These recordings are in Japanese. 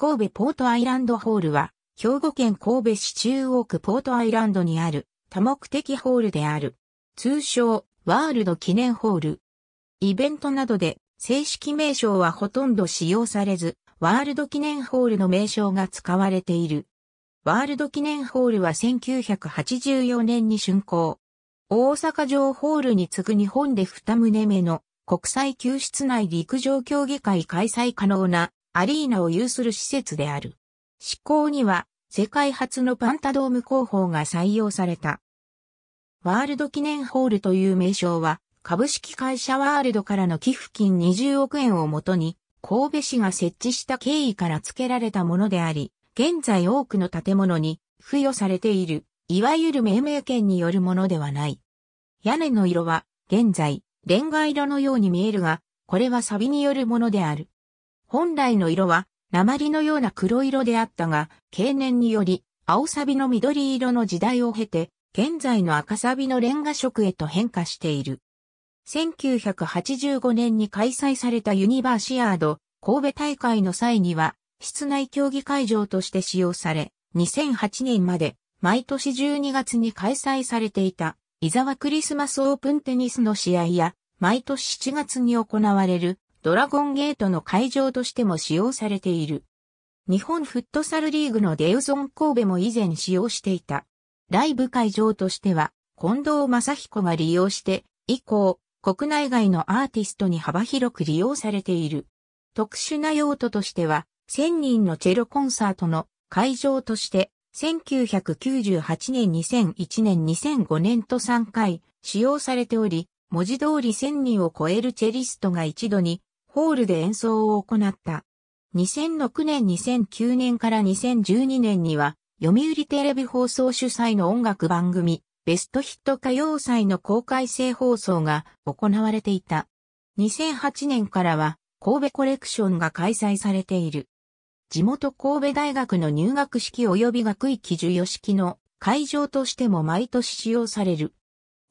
神戸ポートアイランドホールは、兵庫県神戸市中央区ポートアイランドにある多目的ホールである。通称、ワールド記念ホール。イベントなどで正式名称はほとんど使用されず、ワールド記念ホールの名称が使われている。ワールド記念ホールは1984年に竣工。大阪城ホールに次ぐ日本で二棟目の国際救出内陸上競技会開催可能なアリーナを有する施設である。施行には世界初のパンタドーム広報が採用された。ワールド記念ホールという名称は、株式会社ワールドからの寄付金20億円をもとに、神戸市が設置した経緯から付けられたものであり、現在多くの建物に付与されている、いわゆる命名権によるものではない。屋根の色は、現在、レンガ色のように見えるが、これはサビによるものである。本来の色は鉛のような黒色であったが、経年により青サビの緑色の時代を経て、現在の赤サビのレンガ色へと変化している。1985年に開催されたユニバーシアード神戸大会の際には、室内競技会場として使用され、2008年まで毎年12月に開催されていた、伊沢クリスマスオープンテニスの試合や、毎年7月に行われるドラゴンゲートの会場としても使用されている。日本フットサルリーグのデウゾン神戸も以前使用していた。ライブ会場としては、近藤正彦が利用して、以降、国内外のアーティストに幅広く利用されている。特殊な用途としては、1000人のチェロコンサートの会場として、1998年2001年2005年と3回使用されており、文字通り1000人を超えるチェリストが一度にホールで演奏を行った。2006年2009年から2012年には、読売テレビ放送主催の音楽番組、ベストヒット歌謡祭の公開制放送が行われていた。2008年からは、神戸コレクションが開催されている。地元神戸大学の入学式及び学域授与式の会場としても毎年使用される。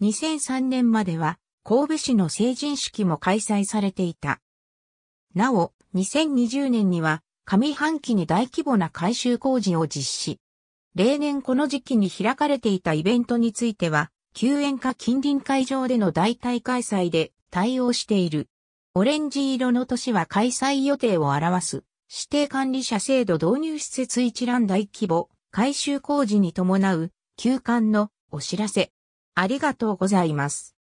2003年までは神戸市の成人式も開催されていた。なお、2020年には上半期に大規模な改修工事を実施。例年この時期に開かれていたイベントについては、休園か近隣会場での代替開催で対応している。オレンジ色の年は開催予定を表す。指定管理者制度導入施設一覧大規模改修工事に伴う休館のお知らせ。ありがとうございます。